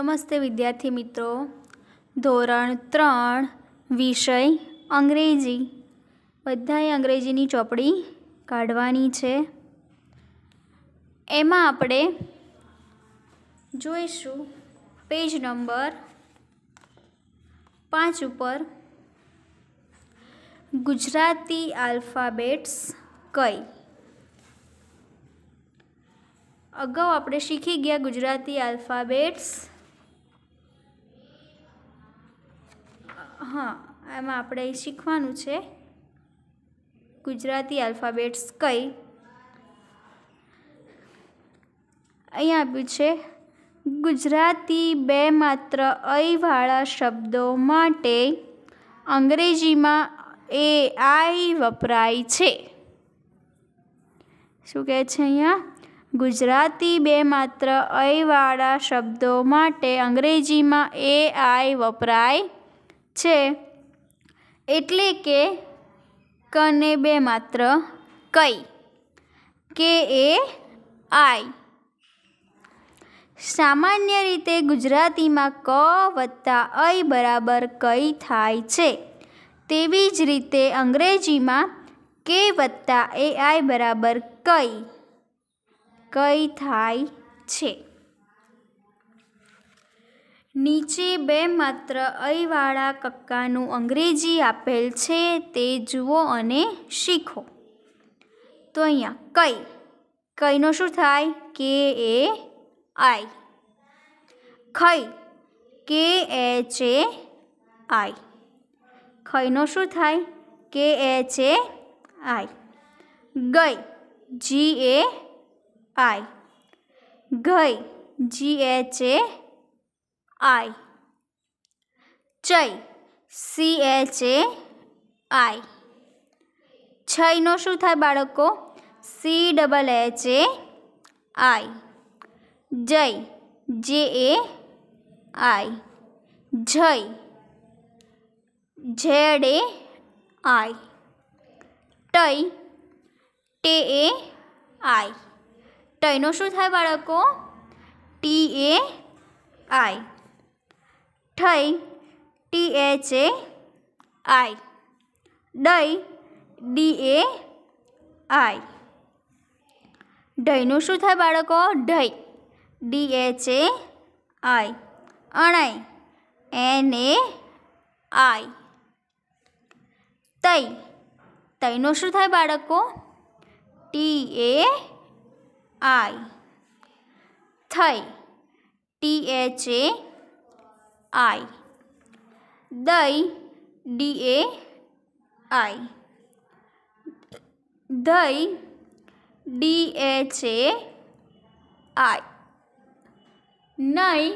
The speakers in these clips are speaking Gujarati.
નમસ્તે વિદ્યાર્થી મિત્રો ધોરણ ત્રણ વિષય અંગ્રેજી બધાએ અંગ્રેજીની ચોપડી કાઢવાની છે એમાં આપણે જોઈશું પેજ નંબર પાંચ ઉપર ગુજરાતી આલ્ફાબેટ્સ કઈ અગાઉ આપણે શીખી ગયા ગુજરાતી આલ્ફાબેટ્સ હા એમાં આપણે શીખવાનું છે ગુજરાતી આલ્ફાબેટ્સ કઈ અહીંયા આપ્યું છે ગુજરાતી બે માત્ર અયવાળા શબ્દો માટે અંગ્રેજીમાં એ આઈ વપરાય છે શું કહે છે અહીંયા ગુજરાતી બે માત્ર અયવાળા શબ્દો માટે અંગ્રેજીમાં એ આઈ વપરાય છે એટલે કે કને બે માત્ર કઈ કે એ આઈ સામાન્ય રીતે ગુજરાતીમાં ક વત્તા અય બરાબર કઈ થાય છે તેવી જ રીતે અંગ્રેજીમાં કે વત્તા એ આઈ બરાબર કઈ કઈ થાય છે નીચે બે માત્ર અયવાળા કક્કાનું અંગ્રેજી આપેલ છે તે જુઓ અને શીખો તો અહીંયા કઈ કઈનો શું થાય કે એ આઈ ખઈ કે એચ એ આઈ ખઈનો શું થાય કે એચ એ આઈ ગઈ જી એ આઈ ગઈ જી એચ એ আই চৈ સી એચ એ આઈ છઈનો શું થાય બાળકો C double H A I જય જે એ આઈ જય ઝેડ એ આઈ ટઈ ટે એ આઈ ટઈનો શું થાય બાળકો ટી એ આઈ ઠઈ ટી એચ એ આઈ દઈ ડી એ આઈ ઢઈનું શું થાય બાળકો ઢઈ ડી એચ એ આઈ અણાઈ એન એ આઈ તઈ તઈનું શું થાય બાળકો ટી એ આઈ થઈ ટી એચ એ આઈ દઈ ડી એ આઈ દઈ ડી એચ એ આઈ નહીં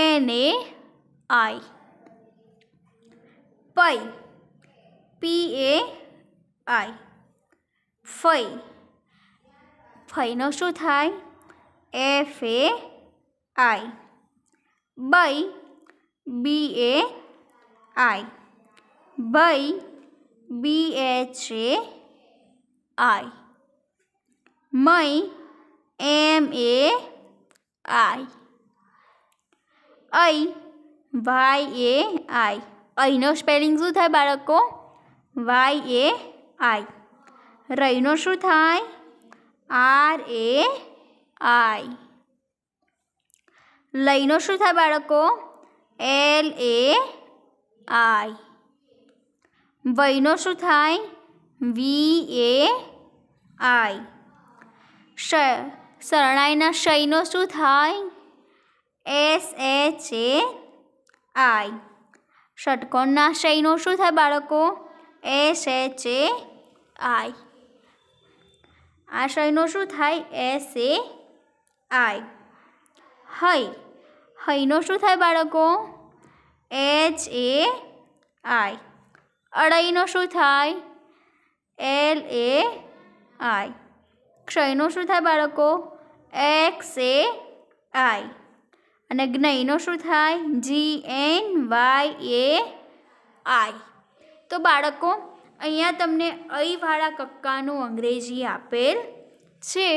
એન એ આઈ પૈ પી એ આઈ ફઈ ફઈનો શું થાય એફ એ આઈ બઈ બી એ આઈ બઈ બી એચ એ આઈ મઈ એમ એ આઈ અઈ વાય એ આઈ અહીંનો સ્પેલિંગ શું થાય બાળકો વાય એ આઈ રહીનો શું થાય આર એ આઈ લઈનો શું થાય બાળકો એલ એ આઈ વયનો શું થાય વી એ આઈ શ શરણાઈના શયનો શું થાય એસ એચ એ આઈ ષટકોણના શયનો શું થાય બાળકો એસ એચ એ આઈ આ શયનો શું થાય એસ એ આઈ હૈ હૈનો શું થાય બાળકો એચ એ આઈ અડાઈનો શું થાય એલ એ આઈ ક્ષયનો શું થાય બાળકો એક્સ એ આઈ અને જ્ઞયનો શું થાય G N Y A I તો બાળકો અહીંયા તમને અઈવાળા કક્કાનું અંગ્રેજી આપેલ છે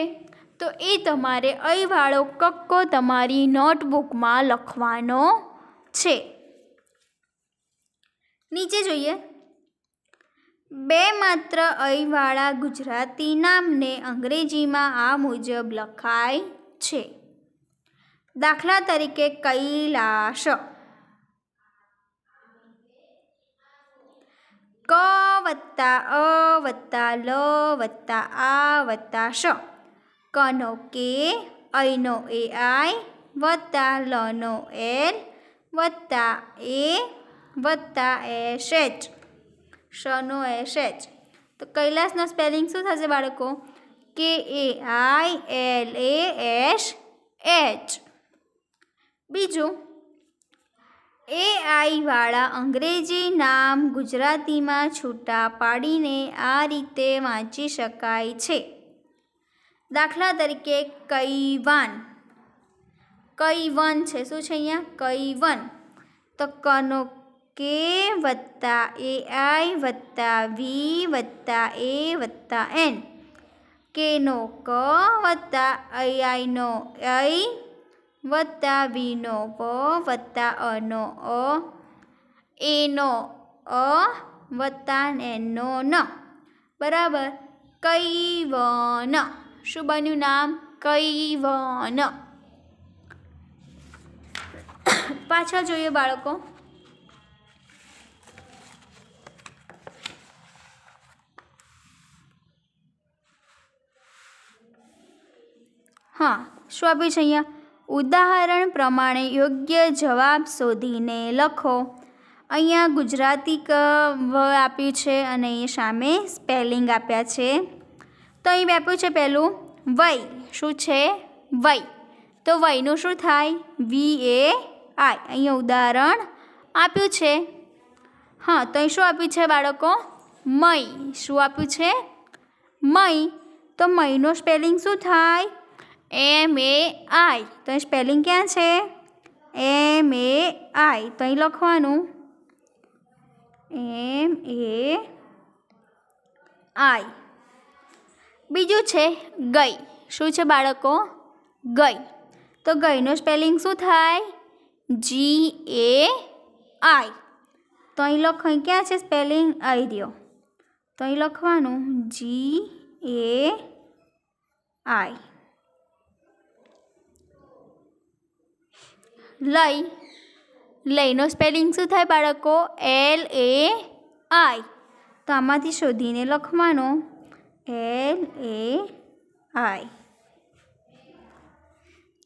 તો એ તમારે અયવાળો કક્કો તમારી નોટબુકમાં લખવાનો છે નીચે જોઈએ બે માત્ર અયવાળા ગુજરાતી નામને અંગ્રેજીમાં આ મુજબ લખાય છે દાખલા તરીકે કૈલાશ ક વત્તા અ વત્તા લ વત્તા આ વત્તા શ કનો કે અઈનો એ આઈ વત્તા લનો એલ વત્તા એ વત્તા એશ એચ શનો એસ એચ તો કૈલાસના સ્પેલિંગ શું થશે બાળકો K A I L A S H બીજું એ આઈવાળા અંગ્રેજી નામ ગુજરાતીમાં છૂટા પાડીને આ રીતે વાંચી શકાય છે દાખલા તરીકે કૈવાન કૈવન છે શું છે અહીંયા કૈવન તો કનો કે વત્તા એ આઈ વત્તા વી વત્તા એ વત્તા એન કેનો ક વત્તા આઈનો આઈ વત્તા વીનો વ વત્તા અનો અ એનો અ વત્તા એનો ન બરાબર કૈવન શું બન્યું નામ કૈવન પાછળ જોઈએ બાળકો હા શું આપ્યું છે અહીંયા ઉદાહરણ પ્રમાણે યોગ્ય જવાબ શોધીને લખો અહીંયા ગુજરાતી ક આપ્યું છે અને એ સામે સ્પેલિંગ આપ્યા છે તો અહીં આપ્યું છે પહેલું વય શું છે વય તો વયનું શું થાય વી એ આઈ અહીંયા ઉદાહરણ આપ્યું છે હા તો અહીં શું આપ્યું છે બાળકો મય શું આપ્યું છે મય તો મયનો સ્પેલિંગ શું થાય એમ એ આઈ તો અહીં સ્પેલિંગ ક્યાં છે એમ એ આઈ તો અહીં લખવાનું એમ એ આઈ બીજું છે ગઈ શું છે બાળકો ગઈ તો ગઈનું સ્પેલિંગ શું થાય જી એ આઈ તો અહીં લખ ક્યાં છે સ્પેલિંગ આવી રહ્યો તો અહીં લખવાનું જી એ આઈ લઈ લઈનો સ્પેલિંગ શું થાય બાળકો એલ એ આઈ તો આમાંથી શોધીને લખવાનું એલ એ આઈ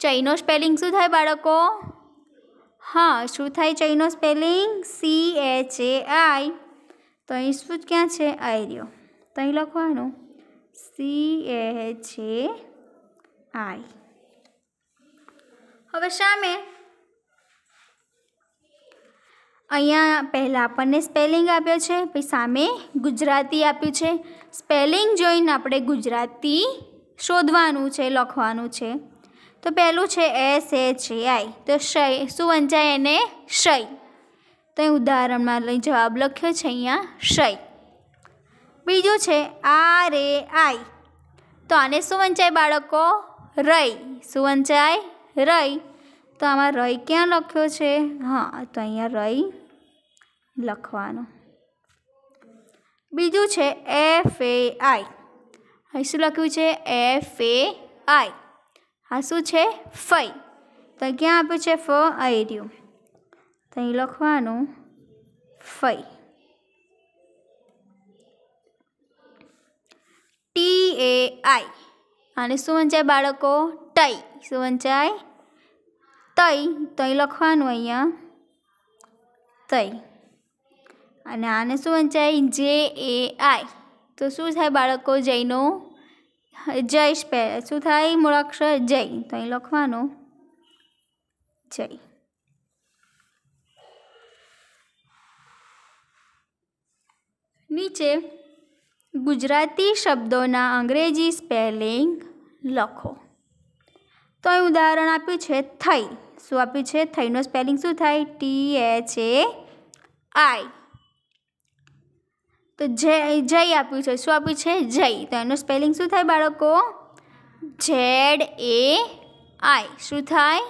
ચૈનો સ્પેલિંગ શું થાય બાળકો હા શું થાય ચૈનો spelling C H A I તો અહીં શું ક્યાં છે આયર્યો તો અહીં લખવાનું સી એચ એ આઈ હવે સામે અહીંયા પહેલાં આપણને સ્પેલિંગ આપ્યો છે પછી સામે ગુજરાતી આપ્યું છે સ્પેલિંગ જોઈને આપણે ગુજરાતી શોધવાનું છે લખવાનું છે તો પહેલું છે એસ એચ આઈ તો શય શું વંચાય એને શય તો ઉદાહરણમાં લઈ જવાબ લખ્યો છે અહીંયા શય બીજું છે આર એ આઈ તો આને શું વંચાય બાળકો રય શું વંચાય રઈ તો આમાં રય ક્યાં લખ્યો છે હા તો અહીંયા રય લખવાનું બીજું છે એફ એ આઈ અહીં શું લખ્યું છે એફ એ આઈ આ શું છે ફઈ તો ક્યાં આપ્યું છે ફ આઈ રહ્યું તો અહીં લખવાનું ફઈ ટી એ આઈ અને શું વંચાય બાળકો ટઈ શું વંચાય તઈ તઈ લખવાનું અહીંયા તઈ અને આને શું વંચાય જે એ આઈ તો શું થાય બાળકો જૈનો જય સ્પે શું થાય મૂળાક્ષર જય તો અહીં લખવાનો જય નીચે ગુજરાતી શબ્દોના અંગ્રેજી સ્પેલિંગ લખો તો અહીં ઉદાહરણ આપ્યું છે થઈ શું આપ્યું છે થઈનું સ્પેલિંગ શું થાય ટી એચ એ આઈ તો જય જય આપ્યું છે શું આપ્યું છે જય તો એનું સ્પેલિંગ શું થાય બાળકો ઝેડ એ આઈ શું થાય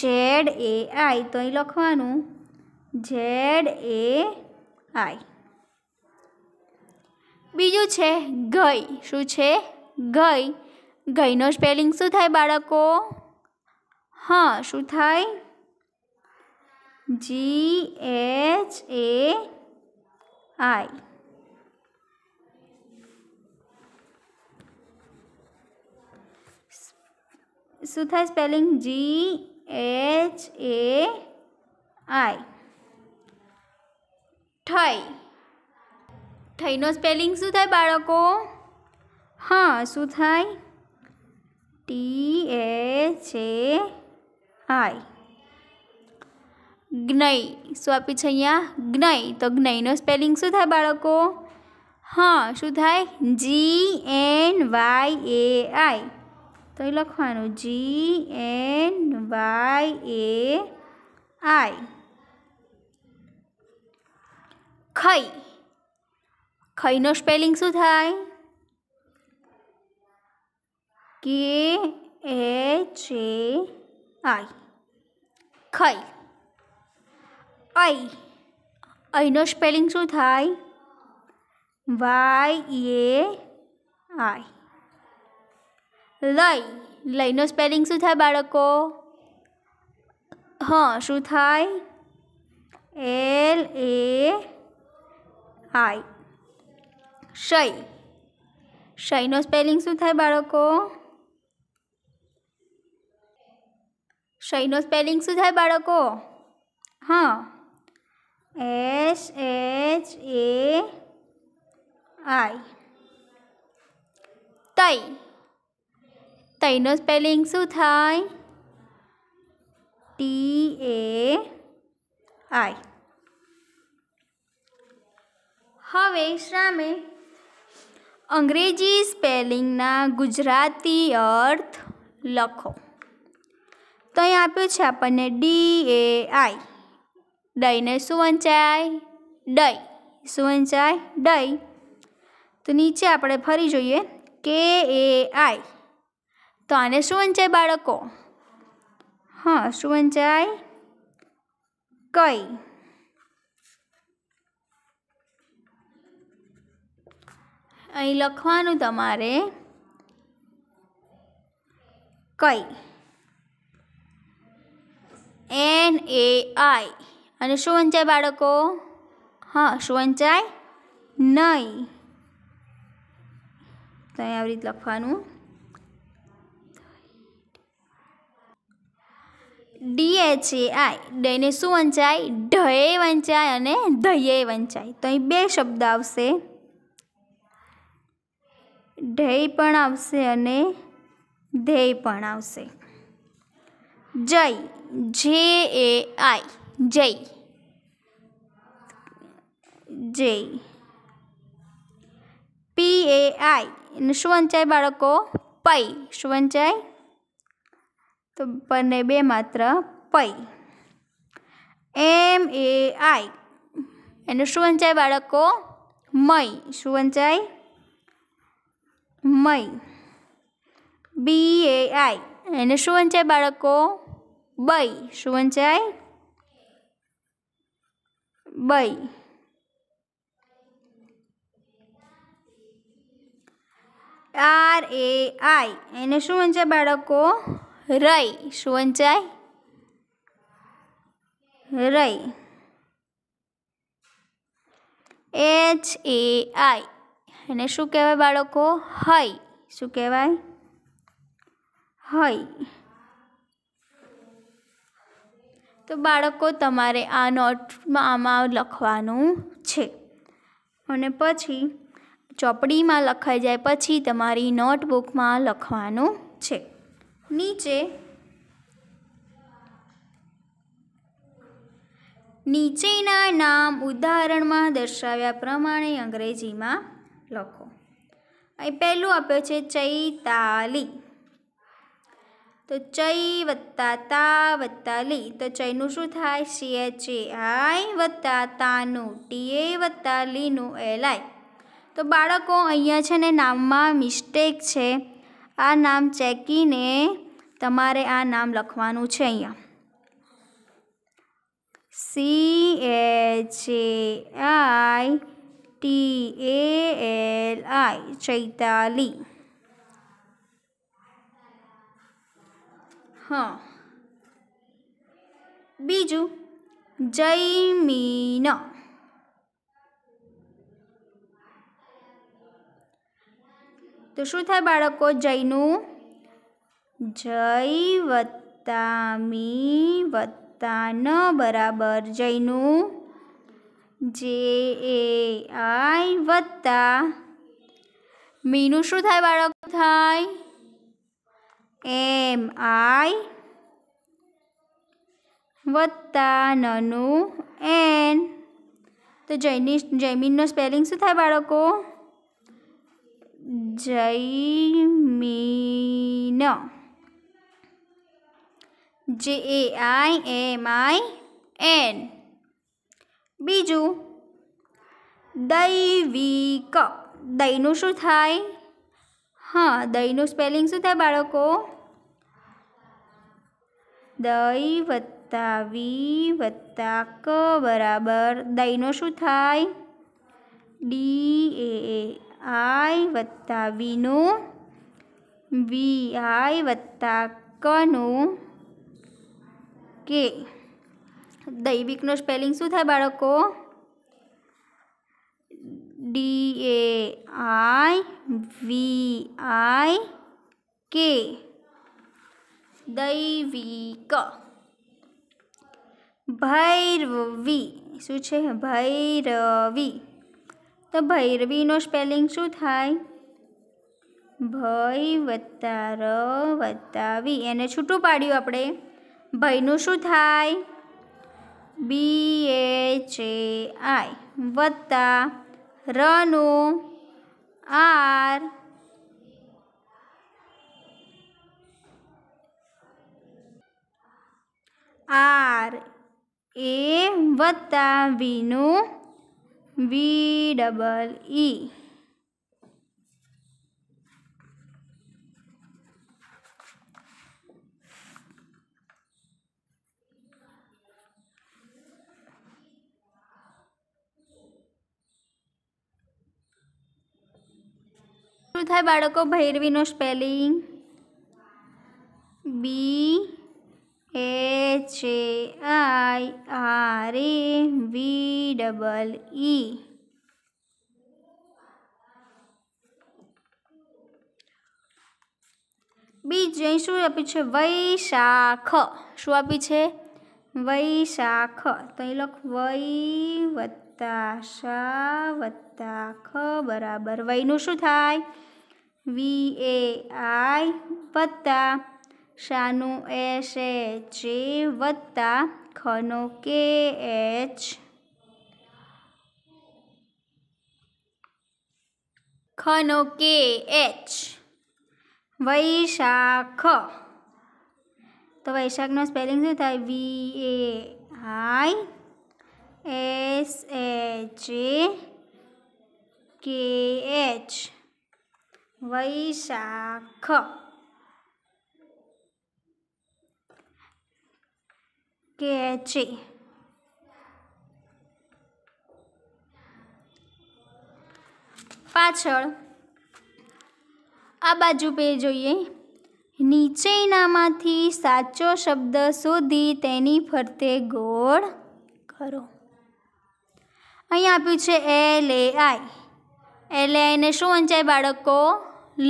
ઝેડ એ આઈ તો અહીં લખવાનું ઝેડ એ આઈ બીજું છે ગઈ શું છે ગઈ ગઈનો સ્પેલિંગ શું થાય બાળકો હા શું થાય જી એચ એ આઈ શું થાય spelling G H A I ઠઈ ઠઈનો સ્પેલિંગ શું થાય બાળકો હા શું થાય ટી એચ એ આઈ જ્ઞય શું આપ્યું છે અહીંયા જ્ઞય તો જ્ઞયનો સ્પેલિંગ શું થાય બાળકો હા શું થાય G N Y A I તો એ લખવાનું જી એન વાય એ આઈ ખઈ ખઈનો સ્પેલિંગ શું થાય કે એ એ આઈ ખઈ અઈ અઈનો સ્પેલિંગ શું થાય વાય એ આઈ લઈ લયનું સ્પેલિંગ શું થાય બાળકો હં શું થાય એલ એ આઈ શય શયનો સ્પેલિંગ શું થાય બાળકો શયનો સ્પેલિંગ શું થાય બાળકો હા એસ એચ એ આઈ તય તો સ્પેલિંગ શું થાય ટી એ આઈ હવે સામે અંગ્રેજી સ્પેલિંગના ગુજરાતી અર્થ લખો તો અહીં આપ્યું છે આપણને ડી એ આઈ દહીંને શું વંચાય દહીં શું વંચાય દહીં તો નીચે આપણે ફરી જોઈએ કે એ આઈ તો આને શું વંચાય બાળકો હા શું વંચાય કઈ અહીં લખવાનું તમારે કઈ એન એ આઈ અને શું વંચાય બાળકો હા શું વંચાય નહીં તો આવી રીતે લખવાનું ડી ડીએચએઆઈ ડયને શું વંચાય ઢયે વંચાય અને ધયે વંચાય તો અહીં બે શબ્દ આવશે ઢય પણ આવશે અને ધ્યેય પણ આવશે જય જે એ આઈ જય જય પી એ આઈ શું વંચાય બાળકો પૈ શું વંચાય તો બંને બે માત્ર પૈ એમ એ આઈ એનું શું વંચાય બાળકો મય શું વંચાય મય બી એ આઈ એને શું વંચાય બાળકો બઈ શું વંચાય બઈ આર એ આઈ એને શું વંચાય બાળકો રઈ શું વંચાય રઈ એચ એ આઈ અને શું કહેવાય બાળકો હઈ શું કહેવાય હઈ તો બાળકો તમારે આ નોટમાં આમાં લખવાનું છે અને પછી ચોપડીમાં લખાઈ જાય પછી તમારી નોટબુકમાં લખવાનું છે નીચે નીચેના નામ ઉદાહરણમાં દર્શાવ્યા પ્રમાણે અંગ્રેજીમાં લખો અહીં પહેલું આપ્યો છે ચૈતાલી તો ચૈ વત્તા તા વત્તા લી તો ચઈનું શું થાય સી એચ એ આઈ વત્તા તાનું ટી એ વત્તા લીનું એલ આઈ તો બાળકો અહીંયા છે ને નામમાં મિસ્ટેક છે આ નામ ચેકીને તમારે આ નામ લખવાનું છે અહીંયા C H A I T A L I Chaitali હા બીજું જૈમીન તો શું થાય બાળકો જયનું જય વત્તા મી વત્તા ન બરાબર જયનું જે એ આઈ વત્તા મીનું શું થાય બાળકો થાય એમ આઈ વત્તા નનું એન તો જૈની જૈમિનનો સ્પેલિંગ શું થાય બાળકો જૈમિન જે A I M I N બીજું દૈવિક દહીંનું શું થાય હા દહીંનું સ્પેલિંગ શું થાય બાળકો દહીં વત્તા વી વત્તા ક બરાબર દહીંનો શું થાય ડી એ आई वत्ता वीनु वी आई वत्ता कनु के दैविक नो स्पेलिंग शू था बाड़को डी ए आई वी आई के दैविक भैरवी शू भैरवी તો ભૈરવીનો સ્પેલિંગ શું થાય ભય વત્તા ર વત્તા વી એને છૂટું પાડ્યું આપણે ભયનું શું થાય બી એચ એ આઈ વત્તા રનું આર આર એ વત્તા વીનું વી ડબલ ઈ શું થાય બાળકો ભૈરવીનું spelling B H A I R A V double E બીજ શું આપ્યું છે વૈશાખ શું આપ્યું છે વૈશાખ તો અહીં લખ વૈ વત્તા શા વત્તા ખ બરાબર વયનું શું થાય વી એ આઈ વત્તા શાનું એસ એચ વત્તા ખનો કે એચ ખનો કે એચ વૈશાખ તો વૈશાખનો સ્પેલિંગ શું થાય V A I S H K H Vaishakh કેચી પાછળ આ બાજુ પે જોઈએ નીચેનામાંથી સાચો શબ્દ શોધી તેની ફરતે ગોળ કરો અહીં આપ્યું છે એલ એ આઈ એલ એ આઈને શું વંચાય બાળકો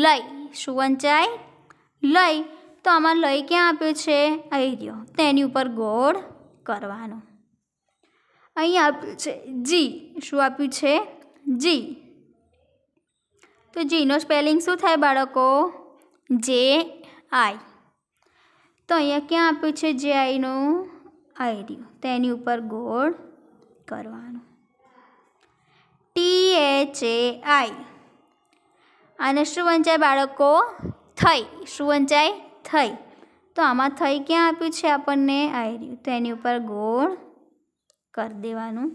લઈ શું વંચાય લઈ તો આમાં લય ક્યાં આપ્યો છે આવી ગયો તેની ઉપર ગોળ કરવાનો અહીં આપ્યું છે જી શું આપ્યું છે જી તો જીનો સ્પેલિંગ શું થાય બાળકો જે આઈ તો અહીંયા ક્યાં આપ્યું છે જે આઈનું આઈ તેની ઉપર ગોળ કરવાનું ટી એચ એ આઈ અને શું વંચાય બાળકો થઈ શું વંચાય થઈ તો આમાં થઈ ક્યાં આપ્યું છે આપણને આયર્યું તો એની ઉપર ગોળ કરી દેવાનું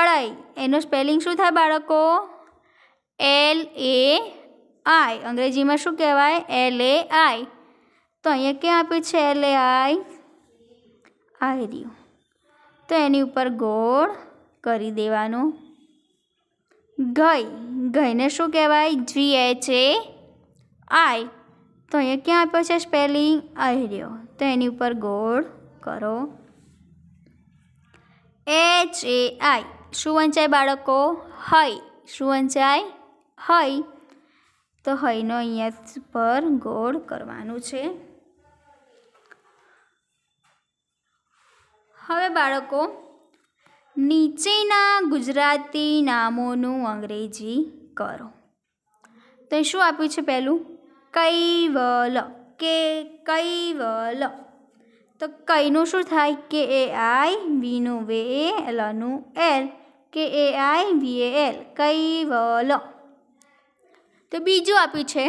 અળાઈ એનું સ્પેલિંગ શું થાય બાળકો એલ એ આઈ અંગ્રેજીમાં શું કહેવાય એલ એ આઈ તો અહીંયા ક્યાં આપ્યું છે એલ એ આઈ આયર્યું તો એની ઉપર ગોળ કરી દેવાનું ગઈ ગઈને શું કહેવાય જી એચ એ આઈ તો અહીંયા ક્યાં આપ્યો છે સ્પેલિંગ રહ્યો તો એની ઉપર ગોળ કરો એચ એ આઈ શું વંચાય બાળકો હઈ શું વંચાય હઈ તો હઈનો અહીંયા પર ગોળ કરવાનું છે હવે બાળકો નીચેના ગુજરાતી નામોનું અંગ્રેજી કરો તો શું આપ્યું છે પહેલું કૈવલ કે કૈવલ તો કૈનું શું થાય કે A I વીનું way A એલનું L K A I V A L કૈવલ તો બીજું આપ્યું છે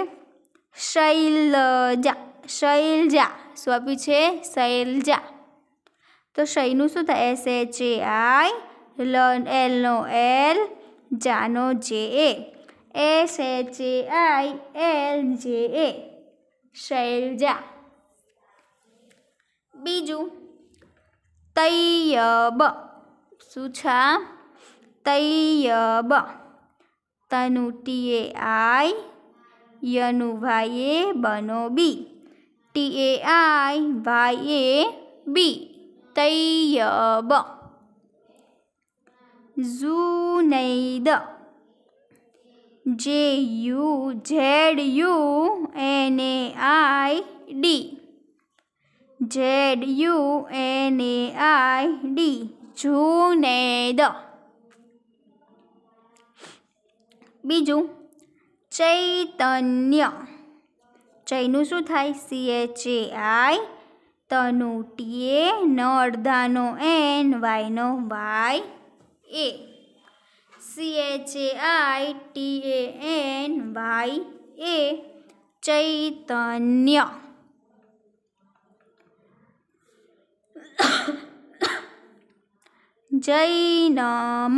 શૈલજા શૈલજા શું આપ્યું છે શૈલજા તો શૈનું શું થાય એસ એચ એ આઈ લન એલનો એલ જાનો J A S H I L J A Shailaja બીજું તૈયબ શું છે તૈયબ તનુ ટીએ આઈ યનુ ભાઈએ બનો બી ટીએ આઈ Y A B Taiyab Junaid J U Z U N A I D Z U N A I D Junaid બીજું ચૈતન્ય ચૈનું શું થાય સી એચ એ આઈ તનુ ટીએ ન અડધાનો એન વાયનો વાય એ সিএচএআইটিএএন ভাই এ চৈতন্য જૈનમ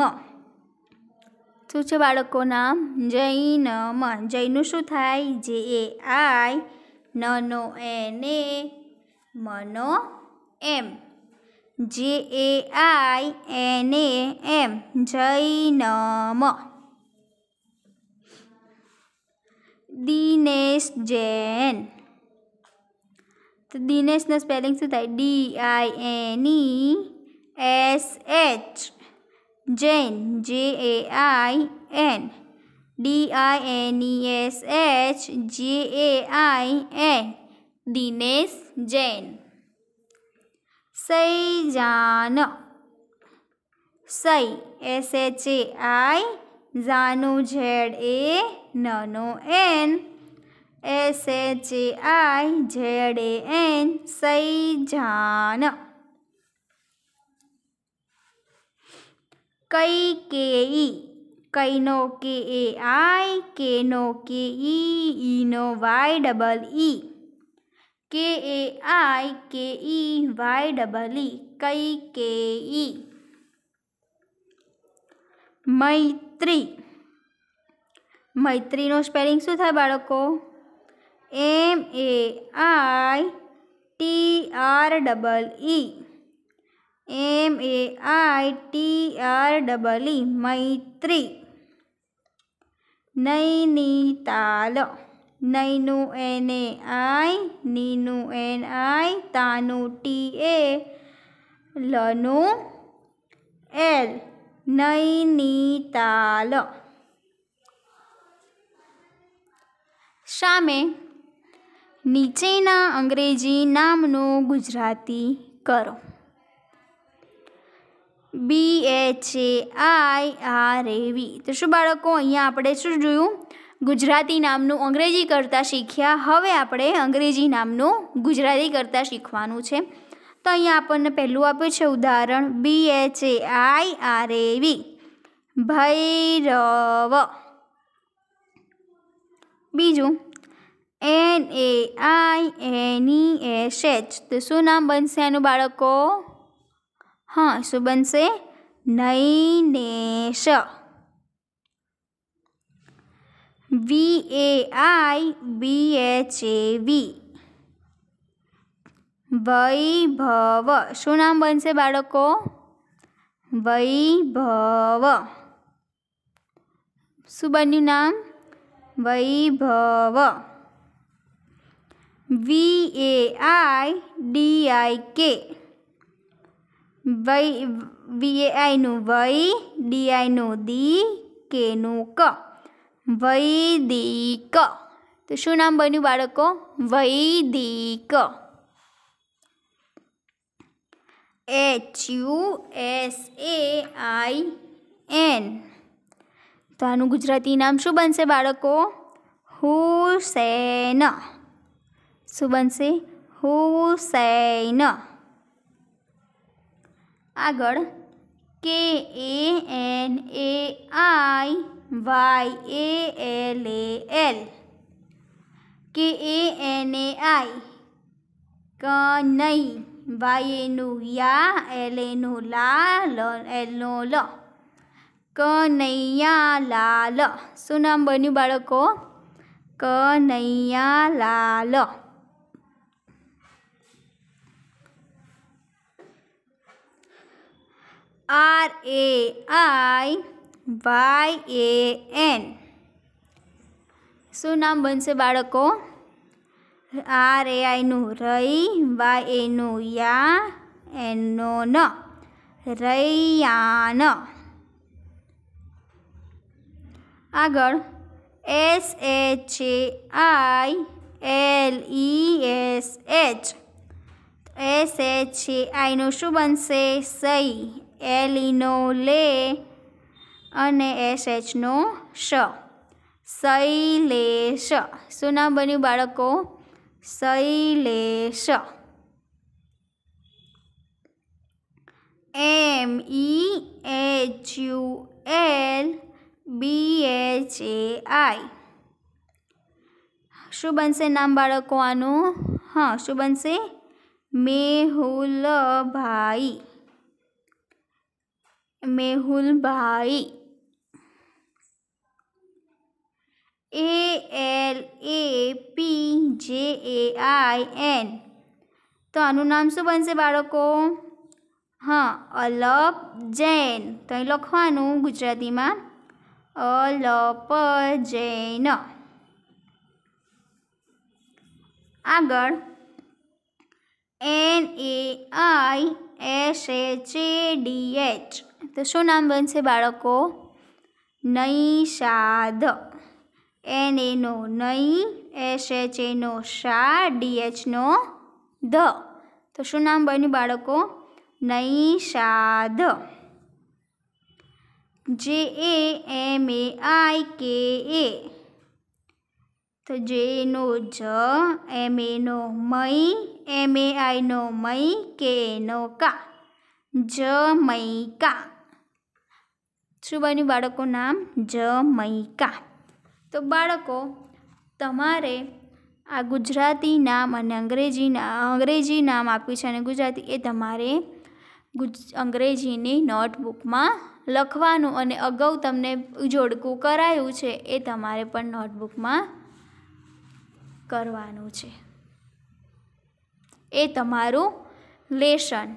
શું છે બાળકો નામ જૈનમ જૈનું શું થાય જે એ આઈ નનો એને મનો M J A I N A M Jainam Dinesh Jain તો દિનેશનું સ્પેલિંગ શું થાય D I N E S H Jain J A I N D I N E S H J A I N Dinesh Jain Saijan સઈ એસ એચ એ આઈ ઝાનું ઝેડ એ નનો N S H A I Z A N Saijan કઈ કે ઈ કઈનો કે એ આઈ કેનો કે ઈ ઈનો વાય ડબલ ઈ કે એ આઈ કે ઈ વાય ડબલ ઈ કઈ કે ઈ મૈત્રી મૈત્રીનું સ્પેલિંગ શું થાય બાળકો M A I T R double E M A I T R double E Maitri Nainital નઈનું એન એ આઈ નીનું એન આઈ તાનું ટી એ લનું એલ નૈનીતાલ સામે નીચેના અંગ્રેજી નામનું ગુજરાતી કરો બી એચ એ આઈ આર એવી તો શું બાળકો અહીંયા આપણે શું જોયું ગુજરાતી નામનું અંગ્રેજી કરતાં શીખ્યા હવે આપણે અંગ્રેજી નામનું ગુજરાતી કરતાં શીખવાનું છે તો અહીંયા આપણને પહેલું આપ્યું છે ઉદાહરણ B H A I R A V Bhairav બીજું એન એ આઈ એની ઈ એસ એચ તો શું નામ બનશે એનું બાળકો હા શું બનશે નૈનેશ વી એ આઈ બી એચ એ વી વૈભવ શું નામ બનશે બાળકો વૈભવ શું બન્યું નામ વૈભવ વી એ આઈ ડી આઈ કે વૈ વી એ આઈનું વૈ ડી આઈનું દી કેનું ક વૈદિક તો શું નામ બન્યું બાળકો Vaidik H U S A I N તો આનું ગુજરાતી નામ શું બનશે બાળકો હુસૈન શું બનશે હુસૈન આગળ K A N A I Y A L A L K A N A I कनई वाई एन या एल एनु ओ ला ल एल नो ल કનૈયા લાલ શું નામ બન્યું બાળકો Kanaiya Lal R A I Y A N શું નામ બનશે બાળકો આર એ આઈનું રઈ વાય એનું યા એનો ન રૈયાન આગળ S H A I L E S H S H A આઈનું શું બનશે સઈ એલિનો લે અને એસ એચનો શ શૈલેષ શું નામ બન્યું બાળકો Shailesh M E H U L B H A I શું બનશે નામ બાળકો આનું હા શું બનશે મેહુલભાઈ મેહુલભાઈ એ એલ એ પી જે એ આઈ એન તો આનું નામ શું બનશે બાળકો હા અલપ જૈન તો અહીં લખવાનું ગુજરાતીમાં અલપ જૈન આગળ N A I S H A D H તો શું નામ બનશે બાળકો નૈષાદ એન એનો નઈ એસ એચ એનો શા ડી એચનો ધ તો શું નામ બન્યું બાળકો નૈષાદ જે એ એમ એ આઈ કે એ તો જે એનો જ એમ એનો મઈ એમ એ આઈનો મઈ કે એનો કા જ મૈકા શું બન્યું બાળકો નામ જમૈકા તો બાળકો તમારે આ ગુજરાતી નામ અને અંગ્રેજીના અંગ્રેજી નામ આપ્યું છે અને ગુજરાતી એ તમારે ગુજ અંગ્રેજીની નોટબુકમાં લખવાનું અને અગાઉ તમને જોડકું કરાયું છે એ તમારે પણ નોટબુકમાં કરવાનું છે એ તમારું લેશન